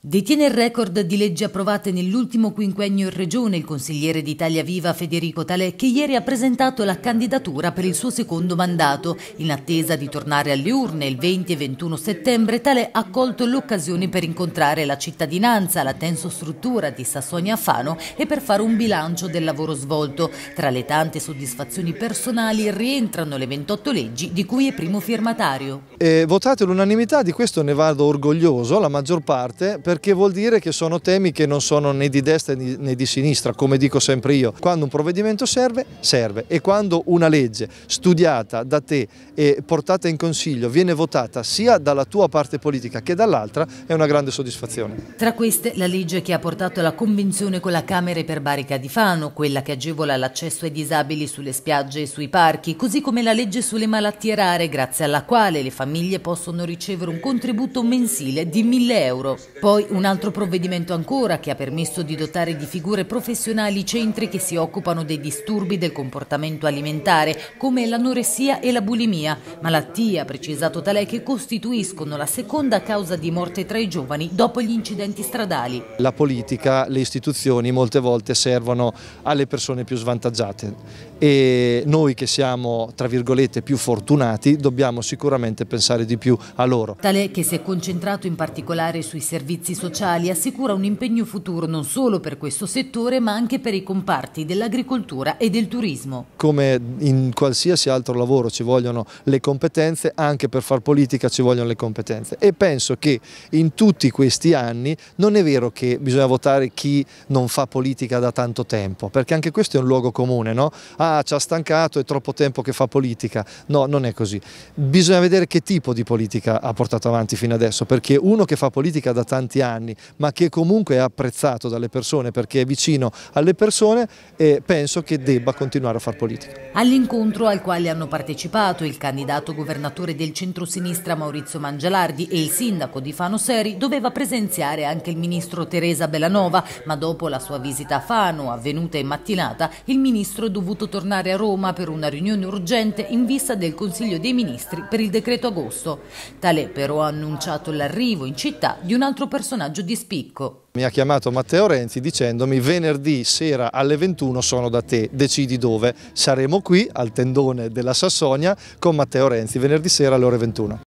Detiene il record di leggi approvate nell'ultimo quinquennio in Regione il consigliere d'Italia Viva Federico Talè che ieri ha presentato la candidatura per il suo secondo mandato. In attesa di tornare alle urne il 20 e 21 settembre Talè ha colto l'occasione per incontrare la cittadinanza, la tensostruttura di Sassonia Fano e per fare un bilancio del lavoro svolto. Tra le tante soddisfazioni personali rientrano le 28 leggi di cui è primo firmatario. Eh, votate l'unanimità, di questo ne vado orgoglioso, la maggior parte perché vuol dire che sono temi che non sono né di destra né di sinistra, come dico sempre io. Quando un provvedimento serve, serve e quando una legge studiata da te e portata in consiglio viene votata sia dalla tua parte politica che dall'altra è una grande soddisfazione. Tra queste la legge che ha portato alla convenzione con la Camera per Barica di Fano, quella che agevola l'accesso ai disabili sulle spiagge e sui parchi, così come la legge sulle malattie rare grazie alla quale le famiglie possono ricevere un contributo mensile di 1000 euro. Poi poi un altro provvedimento ancora che ha permesso di dotare di figure professionali centri che si occupano dei disturbi del comportamento alimentare come l'anoressia e la bulimia, malattia, precisato Talè, che costituiscono la seconda causa di morte tra i giovani dopo gli incidenti stradali. La politica, le istituzioni molte volte servono alle persone più svantaggiate e noi che siamo tra virgolette più fortunati dobbiamo sicuramente pensare di più a loro. Talè che si è concentrato in particolare sui servizi servizi sociali assicura un impegno futuro non solo per questo settore ma anche per i comparti dell'agricoltura e del turismo. Come in qualsiasi altro lavoro ci vogliono le competenze, anche per far politica ci vogliono le competenze e penso che in tutti questi anni non è vero che bisogna votare chi non fa politica da tanto tempo, perché anche questo è un luogo comune, no? Ah, ci ha stancato, è troppo tempo che fa politica. No, non è così. Bisogna vedere che tipo di politica ha portato avanti fino adesso, perché uno che fa politica da tanti anni tanti anni, ma che comunque è apprezzato dalle persone perché è vicino alle persone e penso che debba continuare a far politica. All'incontro al quale hanno partecipato il candidato governatore del centrosinistra Maurizio Mangialardi e il sindaco di Fano Seri doveva presenziare anche il ministro Teresa Bellanova, ma dopo la sua visita a Fano, avvenuta in mattinata, il ministro è dovuto tornare a Roma per una riunione urgente in vista del Consiglio dei Ministri per il decreto agosto. Tale però ha annunciato l'arrivo in città di un altro personaggio personaggio di spicco. Mi ha chiamato Matteo Renzi dicendomi venerdì sera alle 21 sono da te, decidi dove. Saremo qui al tendone della Sassonia con Matteo Renzi venerdì sera alle ore 21.